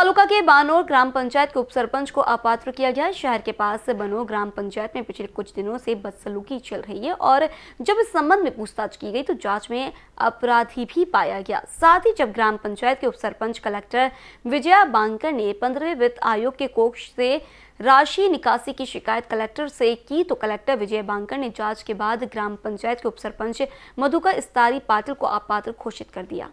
तालुका के बानोर ग्राम पंचायत के उप सरपंच को अपात्र किया गया शहर के पास बनोर ग्राम पंचायत में पिछले कुछ दिनों से बदसलूकी चल रही है और जब इस संबंध में पूछताछ की गई तो जांच में अपराधी भी पाया गया साथ ही जब ग्राम पंचायत के उप सरपंच कलेक्टर विजया बांकर ने पंद्रहवें वित्त आयोग के कोष से राशि निकासी की शिकायत कलेक्टर से की तो कलेक्टर विजय बांकर ने जांच के बाद ग्राम पंचायत के उप सरपंच मधुकर इस्तारी पाटिल को अपात्र घोषित कर दिया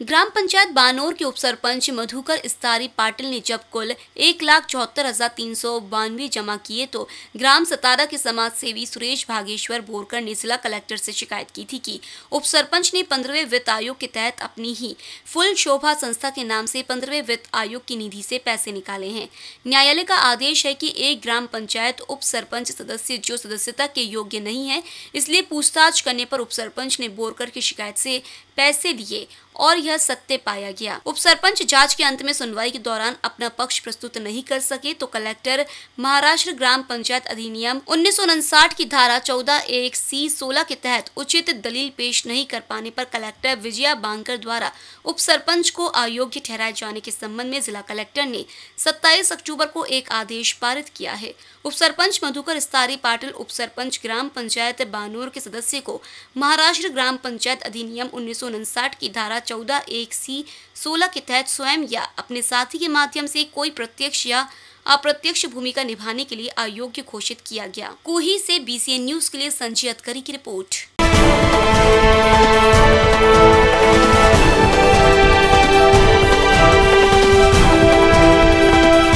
ग्राम पंचायत बानोर के उप सरपंच मधुकर इस्तारी पाटिल ने जब कुल एक लाख चौहत्तर हजार तीन सौ बानवे जमा किए तो ग्राम सतारा के समाज सेवी सुरेश भागेश्वर बोरकर ने जिला कलेक्टर से शिकायत की थी कि उप सरपंच ने पंद्रहवें वित्त आयोग के तहत अपनी ही फुल शोभा संस्था के नाम से पंद्रहवें वित्त आयोग की निधि से पैसे निकाले हैं न्यायालय का आदेश है की एक ग्राम पंचायत उप सरपंच सदस्य जो सदस्यता के योग्य नहीं है इसलिए पूछताछ करने पर उप सरपंच ने बोरकर की शिकायत से पैसे दिए और यह सत्य पाया गया उप सरपंच जांच के अंत में सुनवाई के दौरान अपना पक्ष प्रस्तुत नहीं कर सके तो कलेक्टर महाराष्ट्र ग्राम पंचायत अधिनियम उन्नीस की धारा चौदह एक सी सोलह के तहत उचित दलील पेश नहीं कर पाने पर कलेक्टर विजया बांकर द्वारा उप सरपंच को अयोग्य ठहराए जाने के संबंध में जिला कलेक्टर ने सत्ताईस अक्टूबर को एक आदेश पारित किया है उप सरपंच मधुकर स्तारी पाटिल उप सरपंच ग्राम पंचायत बानूर के सदस्य को महाराष्ट्र ग्राम पंचायत अधिनियम उन्नीस की धारा चौदह एक सी सोलह के तहत स्वयं या अपने साथी के माध्यम से कोई प्रत्यक्ष या अप्रत्यक्ष भूमिका निभाने के लिए अयोग्य घोषित किया गया कोही से बी न्यूज के लिए संजय अतकरी की रिपोर्ट